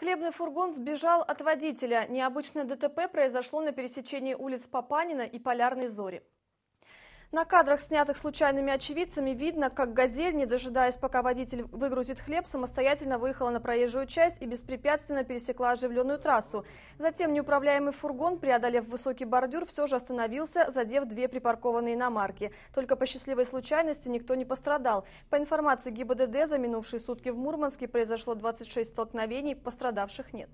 Хлебный фургон сбежал от водителя. Необычное ДТП произошло на пересечении улиц Папанина и Полярной Зори. На кадрах, снятых случайными очевидцами, видно, как «Газель», не дожидаясь, пока водитель выгрузит хлеб, самостоятельно выехала на проезжую часть и беспрепятственно пересекла оживленную трассу. Затем неуправляемый фургон, преодолев высокий бордюр, все же остановился, задев две припаркованные иномарки. Только по счастливой случайности никто не пострадал. По информации ГИБДД, за минувшие сутки в Мурманске произошло 26 столкновений, пострадавших нет.